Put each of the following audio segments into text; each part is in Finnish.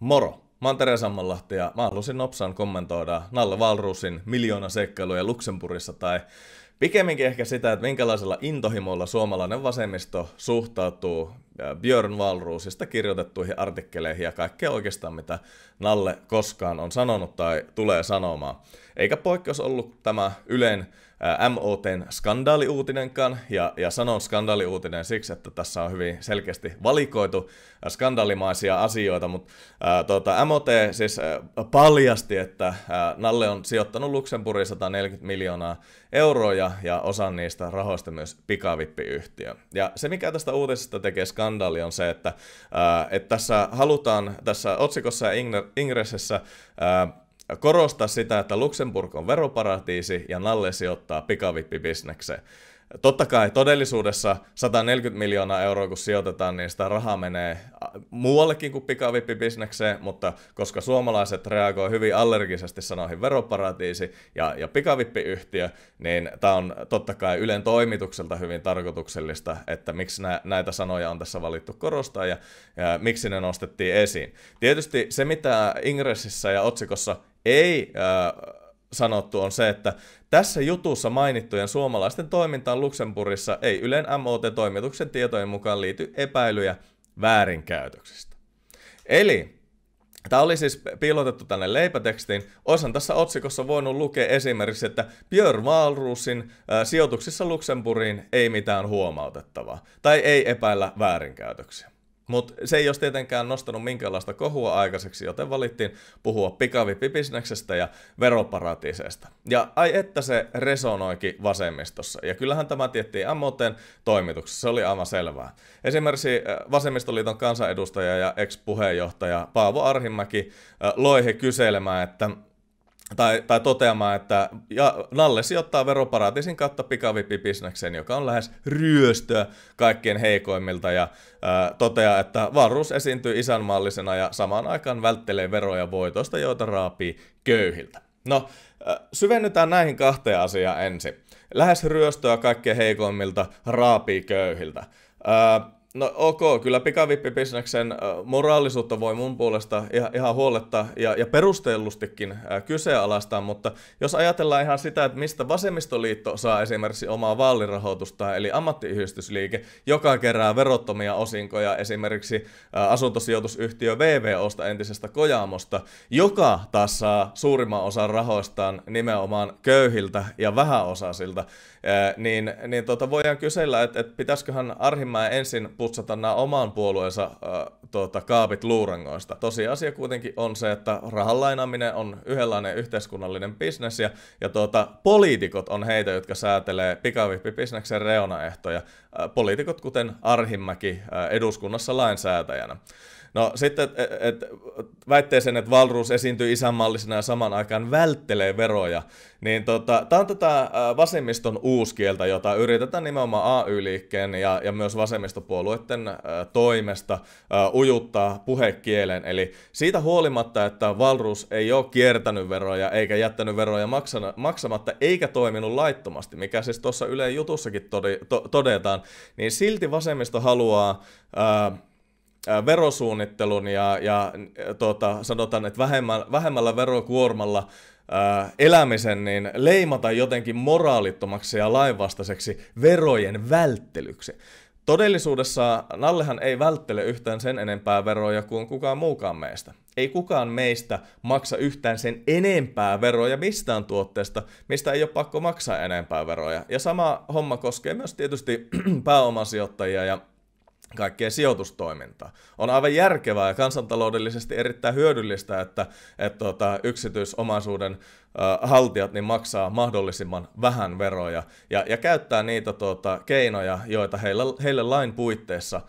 Moro! Mä oon Tere Sammanlahti ja mä halusin nopsaan kommentoida Nalle valrusin miljoona seikkailuja Luxemburgissa tai Pikemminkin ehkä sitä, että minkälaisella intohimolla suomalainen vasemmisto suhtautuu Björn Walrusista kirjoitettuihin artikkeleihin ja kaikkea oikeastaan, mitä Nalle koskaan on sanonut tai tulee sanomaan. Eikä poikkeus ollut tämä Ylen MOTn skandaaliuutinenkaan, ja, ja sanon skandaaliuutinen siksi, että tässä on hyvin selkeästi valikoitu skandaalimaisia asioita, mutta ää, tuota, MOT siis ää, paljasti, että ää, Nalle on sijoittanut Luxemburgiin 140 miljoonaa euroa, ja ja osan niistä rahoista myös pikavippiyhtiö. Ja se, mikä tästä uutisesta tekee skandaali, on se, että, äh, että tässä halutaan, tässä otsikossa ja ingressissä äh, korostaa sitä, että Luxemburg on veroparatiisi ja Nalle sijoittaa pikavippibisnekseen totta kai todellisuudessa 140 miljoonaa euroa kun sijoitetaan, niin sitä rahaa menee muuallekin kuin pikavippibisnekseen, mutta koska suomalaiset reagoivat hyvin allergisesti sanoihin veroparatiisi ja, ja pikavippiyhtiö, niin tämä on totta kai Ylen toimitukselta hyvin tarkoituksellista, että miksi nä, näitä sanoja on tässä valittu korostaa ja, ja miksi ne nostettiin esiin. Tietysti se, mitä Ingressissä ja otsikossa ei... Äh, sanottu, on se, että tässä jutussa mainittujen suomalaisten toimintaan Luxemburgissa ei Ylen MOT-toimituksen tietojen mukaan liity epäilyjä väärinkäytöksistä. Eli Tämä oli siis piilotettu tänne leipätekstiin. Osan tässä otsikossa voinut lukea esimerkiksi, että Björn Walrusin sijoituksissa Luxemburgiin ei mitään huomautettavaa tai ei epäillä väärinkäytöksiä. Mutta se ei olisi tietenkään nostanut minkäänlaista kohua aikaiseksi, joten valittiin puhua pikavippibisneksestä ja veroparatiiseista. Ja ai että se resonoikin vasemmistossa. Ja kyllähän tämä tiettiin MOTen toimituksessa, se oli aivan selvää. Esimerkiksi äh, vasemmistoliiton kansanedustaja ja ex-puheenjohtaja Paavo Arhimäki äh, loihe kyselemään, että tai, tai toteamaan, että ja Nalle sijoittaa veroparatiisin kautta pikavippibisnekseen, joka on lähes ryöstöä kaikkien heikoimmilta ja ää, toteaa, että varus esiintyy isänmaallisena ja samaan aikaan välttelee veroja voitoista, joita raapii köyhiltä. No, ää, syvennytään näihin kahteen asiaan ensin. Lähes ryöstöä kaikkien heikoimmilta raapii köyhiltä. Ää, no ok, kyllä pikavippibisneksen moraalisuutta voi mun puolesta ihan, huoletta ja, ja perustellustikin äh, kyseenalaistaa, mutta jos ajatellaan ihan sitä, että mistä vasemmistoliitto saa esimerkiksi omaa vaalirahoitusta, eli ammattiyhdistysliike, joka kerää verottomia osinkoja esimerkiksi asuntosijoitusyhtiö VVOsta entisestä Kojaamosta, joka taas saa suurimman osan rahoistaan nimenomaan köyhiltä ja vähäosaisilta niin, niin tota, voidaan kysellä, että, et pitäisiköhän Arhimäen ensin putsata nämä oman puolueensa äh, tota, kaapit luurangoista. Tosiasia kuitenkin on se, että rahan lainaaminen on yhdenlainen yhteiskunnallinen bisnes ja, ja tota, poliitikot on heitä, jotka säätelee pikavippibisneksen reunaehtoja. Äh, poliitikot kuten Arhimäki äh, eduskunnassa lainsäätäjänä. No sitten, et, et, väitteeseen, että Valruus esiintyy isänmallisena ja saman aikaan välttelee veroja, niin tota, tämä on tätä äh, vasemmiston uuskieltä, jota yritetään nimenomaan AY-liikkeen ja, ja myös vasemmistopuolueiden äh, toimesta äh, ujuttaa puhekieleen. Eli siitä huolimatta, että Valruus ei ole kiertänyt veroja eikä jättänyt veroja maksana, maksamatta eikä toiminut laittomasti, mikä siis tuossa Ylen jutussakin todi, to, todetaan, niin silti vasemmisto haluaa... Ää, verosuunnittelun ja, ja tuota, sanotaan, että vähemmällä, vähemmällä verokuormalla ää, elämisen, niin leimata jotenkin moraalittomaksi ja lainvastaiseksi verojen välttelyksi. Todellisuudessa Nallehan ei välttele yhtään sen enempää veroja kuin kukaan muukaan meistä. Ei kukaan meistä maksa yhtään sen enempää veroja mistään tuotteesta, mistä ei ole pakko maksaa enempää veroja. Ja sama homma koskee myös tietysti pääomasijoittajia ja kaikkea sijoitustoimintaa. On aivan järkevää ja kansantaloudellisesti erittäin hyödyllistä, että, että tuota, yksityisomaisuuden ö, haltijat niin maksaa mahdollisimman vähän veroja ja, ja käyttää niitä tuota, keinoja, joita heille heille lain puitteissa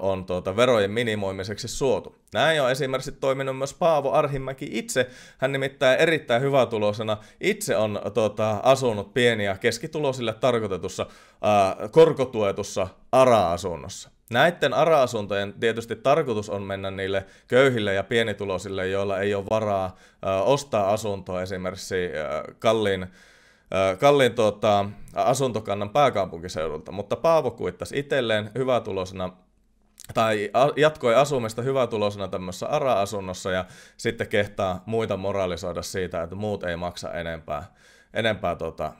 on tuota, verojen minimoimiseksi suotu. Näin on esimerkiksi toiminut myös Paavo Arhimäki itse. Hän nimittäin erittäin hyvätuloisena itse on tuota, asunut pieniä keskituloisille tarkoitetussa ää, korkotuetussa ARA-asunnossa. Näiden ara-asuntojen tietysti tarkoitus on mennä niille köyhille ja pienituloisille, joilla ei ole varaa ö, ostaa asuntoa esimerkiksi ö, kalliin kalliin tuota, asuntokannan pääkaupunkiseudulta, mutta Paavo kuittasi itselleen hyvätulosena tai jatkoi asumista hyvätulosena tämmössä ARA-asunnossa ja sitten kehtaa muita moralisoida siitä, että muut ei maksa enempää, enempää tota,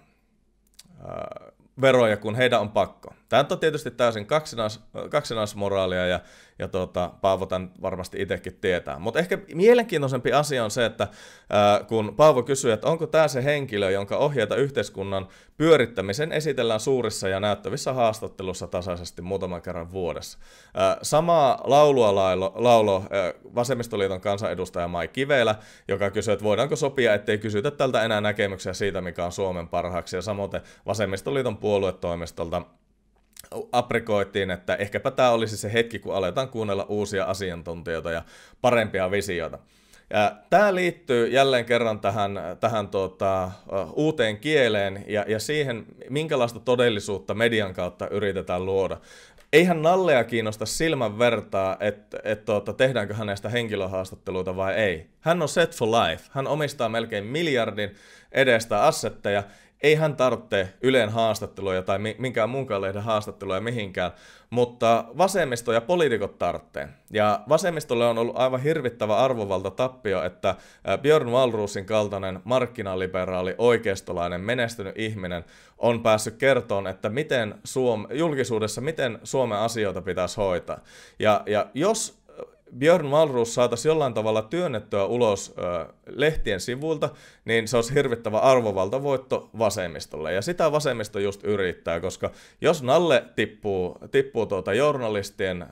ää, veroja kuin heidän on pakko. Tämä on tietysti täysin kaksinais, kaksinaismoraalia ja, ja tuota, Paavo tämän varmasti itsekin tietää. Mutta ehkä mielenkiintoisempi asia on se, että ää, kun Paavo kysyy, että onko tämä se henkilö, jonka ohjeita yhteiskunnan pyörittämisen esitellään suurissa ja näyttävissä haastattelussa tasaisesti muutaman kerran vuodessa. Ää, samaa laulua laulo, laulo ää, Vasemmistoliiton kansanedustaja Mai Kivelä, joka kysyy, että voidaanko sopia, ettei kysytä tältä enää näkemyksiä siitä, mikä on Suomen parhaaksi, ja samoin Vasemmistoliiton puoluetoimistolta aprekoitiin, että ehkäpä tämä olisi se hetki, kun aletaan kuunnella uusia asiantuntijoita ja parempia visioita. Tämä liittyy jälleen kerran tähän, tähän tuota, uuteen kieleen ja, ja siihen, minkälaista todellisuutta median kautta yritetään luoda. Eihän Nallea kiinnosta silmän vertaa, että et, tuota, tehdäänkö hänestä henkilöhaastatteluita vai ei. Hän on set for life. Hän omistaa melkein miljardin edestä assetteja ei hän tarvitse Ylen haastatteluja tai minkään muunkaan lehden haastatteluja mihinkään, mutta vasemmisto ja poliitikot tarvitsee. Ja vasemmistolle on ollut aivan hirvittävä arvovalta tappio, että Björn Walrusin kaltainen markkinaliberaali, oikeistolainen, menestynyt ihminen on päässyt kertoon, että miten Suom- julkisuudessa, miten Suomen asioita pitäisi hoitaa. Ja, ja jos Björn Malruus saataisiin jollain tavalla työnnettyä ulos ö, lehtien sivuilta, niin se olisi hirvittävä arvovaltavoitto vasemmistolle. Ja sitä vasemmisto just yrittää, koska jos Nalle tippuu, tippuu tuota journalistien ö,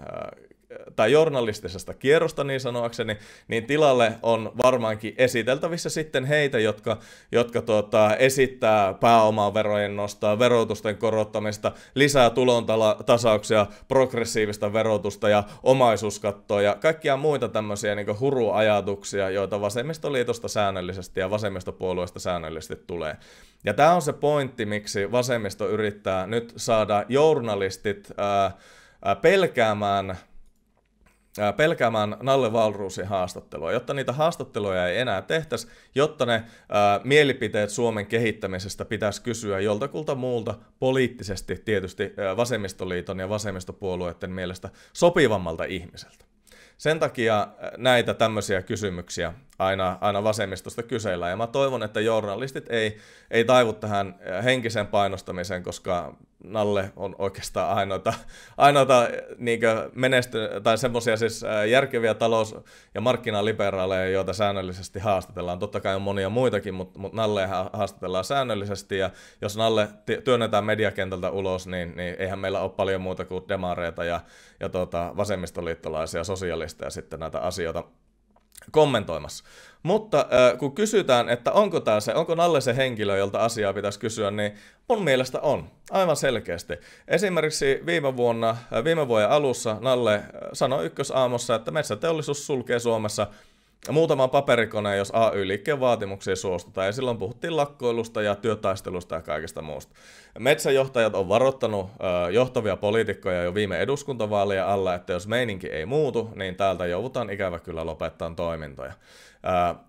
tai journalistisesta kierrosta niin sanoakseni, niin tilalle on varmaankin esiteltävissä sitten heitä, jotka, jotka tuota, esittää pääomaverojen nostaa, verotusten korottamista, lisää tulon tasauksia, progressiivista verotusta ja omaisuuskattoa ja kaikkia muita tämmöisiä niin huruajatuksia, joita vasemmistoliitosta säännöllisesti ja vasemmistopuolueesta säännöllisesti tulee. Ja tämä on se pointti, miksi vasemmisto yrittää nyt saada journalistit ää, pelkäämään pelkäämään Nalle Valruusin haastattelua, jotta niitä haastatteluja ei enää tehtäisi, jotta ne ää, mielipiteet Suomen kehittämisestä pitäisi kysyä joltakulta muulta poliittisesti tietysti ää, vasemmistoliiton ja vasemmistopuolueiden mielestä sopivammalta ihmiseltä. Sen takia näitä tämmöisiä kysymyksiä aina, aina vasemmistosta kysellään, ja mä toivon, että journalistit ei, ei taivu tähän henkiseen painostamiseen, koska Nalle on oikeastaan ainoita, ainoita niin menesty- tai semmoisia siis järkeviä talous- ja markkinaliberaaleja, joita säännöllisesti haastatellaan. Totta kai on monia muitakin, mutta mut Nalle haastatellaan säännöllisesti, ja jos Nalle työnnetään mediakentältä ulos, niin, niin eihän meillä ole paljon muuta kuin demareita ja, ja tuota, vasemmistoliittolaisia, sosialisteja sitten näitä asioita kommentoimassa. Mutta äh, kun kysytään, että onko tämä se, onko Nalle se henkilö, jolta asiaa pitäisi kysyä, niin mun mielestä on. Aivan selkeästi. Esimerkiksi viime, vuonna, viime vuoden alussa Nalle sanoi ykkösaamossa, että metsäteollisuus sulkee Suomessa muutama paperikone, jos AY-liikkeen vaatimuksiin suostutaan. Ja silloin puhuttiin lakkoilusta ja työtaistelusta ja kaikesta muusta. Metsäjohtajat on varoittanut johtavia poliitikkoja jo viime eduskuntavaalien alla, että jos meininki ei muutu, niin täältä joudutaan ikävä kyllä lopettamaan toimintoja.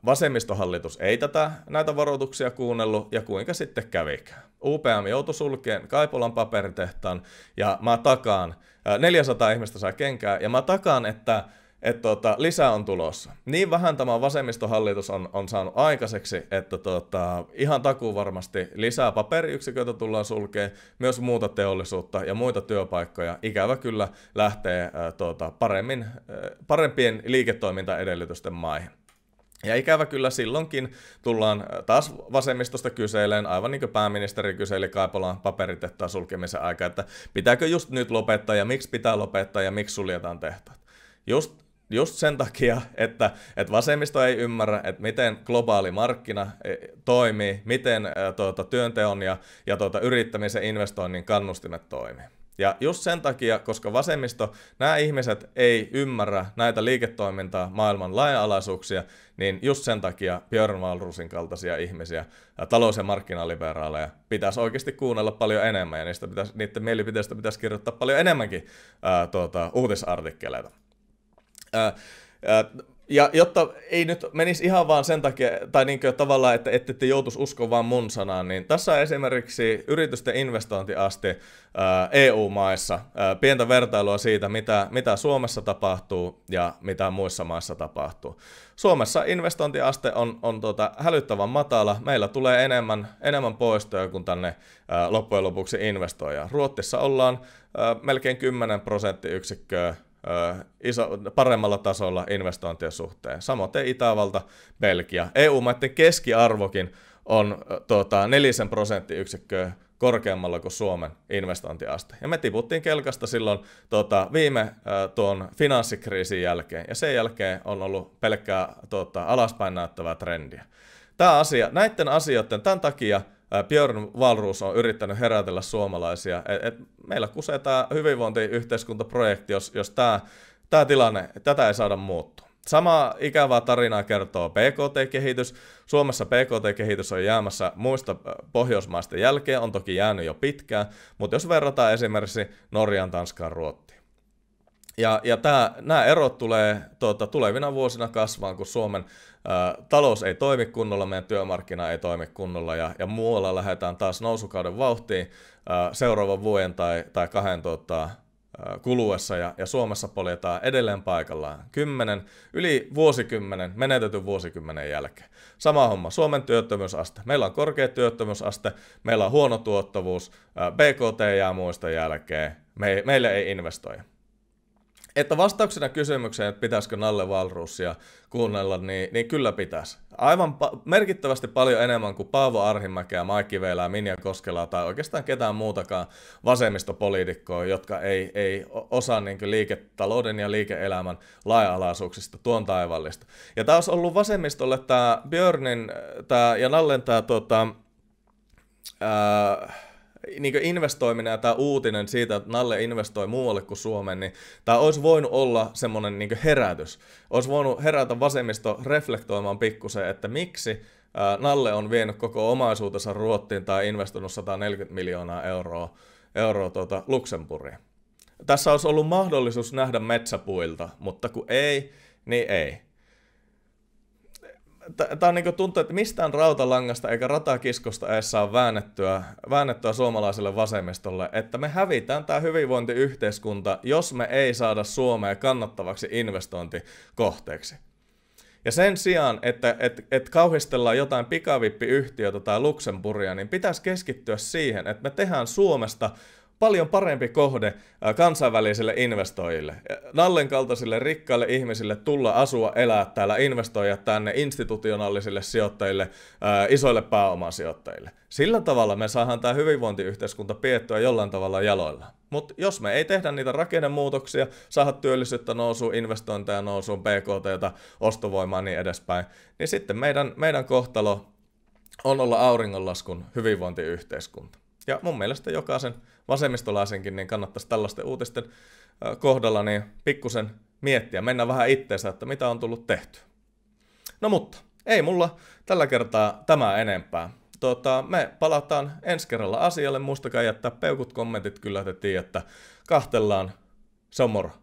Vasemmistohallitus ei tätä, näitä varoituksia kuunnellut, ja kuinka sitten kävikään. UPM joutui sulkeen Kaipolan paperitehtaan, ja mä takaan, 400 ihmistä saa kenkää, ja mä takaan, että että tota, lisää on tulossa. Niin vähän tämä vasemmistohallitus on, on saanut aikaiseksi, että tota, ihan takuu varmasti lisää paperiyksiköitä tullaan sulkeen, myös muuta teollisuutta ja muita työpaikkoja. Ikävä kyllä lähtee ää, tota, paremmin, ää, parempien liiketoimintaedellytysten maihin. Ja ikävä kyllä silloinkin tullaan taas vasemmistosta kyseleen, aivan niin kuin pääministeri kyseli Kaipolan paperitehtaan sulkemisen aikaa, että pitääkö just nyt lopettaa ja miksi pitää lopettaa ja miksi suljetaan tehtaat. Just just sen takia, että, että vasemmisto ei ymmärrä, että miten globaali markkina e, toimii, miten e, tuota, työnteon ja, ja tuota, yrittämisen investoinnin kannustimet toimii. Ja just sen takia, koska vasemmisto, nämä ihmiset ei ymmärrä näitä liiketoimintaa, maailman laajalaisuuksia, niin just sen takia Björn Walrusin kaltaisia ihmisiä, talous- ja markkinaliberaaleja, pitäisi oikeasti kuunnella paljon enemmän ja niistä pitäisi, niiden mielipiteistä pitäisi kirjoittaa paljon enemmänkin ää, tuota, uutisartikkeleita. Ää, ää, ja jotta ei nyt menisi ihan vaan sen takia, tai niin kuin tavallaan, että ette te joutuisi uskoa vaan mun sanaan, niin tässä on esimerkiksi yritysten investointiaste EU-maissa, pientä vertailua siitä, mitä, mitä Suomessa tapahtuu ja mitä muissa maissa tapahtuu. Suomessa investointiaste on, on tuota, hälyttävän matala, meillä tulee enemmän, enemmän poistoja kuin tänne ää, loppujen lopuksi investoija. Ruotsissa ollaan ää, melkein 10 prosenttiyksikköä iso, paremmalla tasolla investointien suhteen. Samoin Itävalta, Belgia. EU-maiden keskiarvokin on tuota, nelisen prosenttiyksikköä korkeammalla kuin Suomen investointiaste. Ja me tiputtiin kelkasta silloin tuota, viime tuon finanssikriisin jälkeen, ja sen jälkeen on ollut pelkkää tuota, alaspäin näyttävää trendiä. Tämä asia, näiden asioiden, tämän takia Björn Valruus on yrittänyt herätellä suomalaisia, että et meillä kusee tämä hyvinvointiyhteiskuntaprojekti, jos, jos tämä tää tilanne, tätä ei saada muuttua. Sama ikävää tarinaa kertoo PKT-kehitys. Suomessa PKT-kehitys on jäämässä muista Pohjoismaista jälkeen, on toki jäänyt jo pitkään, mutta jos verrataan esimerkiksi Norjan, Tanskan Ruotsiin, ja, ja tämä, nämä erot tulee tuota, tulevina vuosina kasvaan, kun Suomen ä, talous ei toimi kunnolla, meidän työmarkkina ei toimi kunnolla ja, ja muualla lähdetään taas nousukauden vauhtiin ä, seuraavan vuoden tai, tai kahden tuota, kuluessa ja, ja Suomessa poljetaan edelleen paikallaan. Kymmenen, yli vuosikymmenen, menetetyn vuosikymmenen jälkeen. Sama homma, Suomen työttömyysaste. Meillä on korkea työttömyysaste, meillä on huono tuottavuus, BKT jää muista jälkeen, Me, meille ei investoida. Että vastauksena kysymykseen, että pitäisikö Nalle Valruusia kuunnella, niin, niin kyllä pitäisi. Aivan pa- merkittävästi paljon enemmän kuin Paavo Arhimäkeä, Maikki Veilää, Minja Koskelaa tai oikeastaan ketään muutakaan vasemmistopoliitikkoa, jotka ei, ei osaa niin liiketalouden ja liike-elämän laaja-alaisuuksista tuon taivallista. Ja tämä olisi ollut vasemmistolle tämä Björnin tämä, ja Nallen tämä tota, ää, niin investoiminen ja tämä uutinen siitä, että Nalle investoi muualle kuin Suomeen, niin tämä olisi voinut olla semmoinen niin herätys. Olisi voinut herätä vasemmisto reflektoimaan pikkusen, että miksi Nalle on vienyt koko omaisuutensa Ruottiin tai investoinut 140 miljoonaa euroa, euroa tuota Luxemburgiin. Tässä olisi ollut mahdollisuus nähdä metsäpuilta, mutta kun ei, niin ei tämä on niin tuntuu, että mistään rautalangasta eikä ratakiskosta ei saa väännettyä, väännettyä suomalaiselle vasemmistolle, että me hävitään tämä hyvinvointiyhteiskunta, jos me ei saada Suomea kannattavaksi investointikohteeksi. Ja sen sijaan, että et, et kauhistellaan jotain pikavippiyhtiötä tai Luxemburgia, niin pitäisi keskittyä siihen, että me tehdään Suomesta paljon parempi kohde äh, kansainvälisille investoijille. Äh, Nallen kaltaisille rikkaille ihmisille tulla asua, elää täällä, investoida tänne institutionaalisille sijoittajille, äh, isoille pääomasijoittajille. Sillä tavalla me saadaan tämä hyvinvointiyhteiskunta piettyä jollain tavalla jaloilla. Mutta jos me ei tehdä niitä rakennemuutoksia, saada työllisyyttä nousu, investointeja nousuun, BKTtä, ostovoimaa niin edespäin, niin sitten meidän, meidän kohtalo on olla auringonlaskun hyvinvointiyhteiskunta. Ja mun mielestä jokaisen vasemmistolaisenkin niin kannattaisi tällaisten uutisten kohdalla niin pikkusen miettiä, mennä vähän itteensä, että mitä on tullut tehty. No mutta, ei mulla tällä kertaa tämä enempää. Tota, me palataan ensi kerralla asialle. Muistakaa jättää peukut, kommentit, kyllä te tiedätte. Kahtellaan. Se on moro.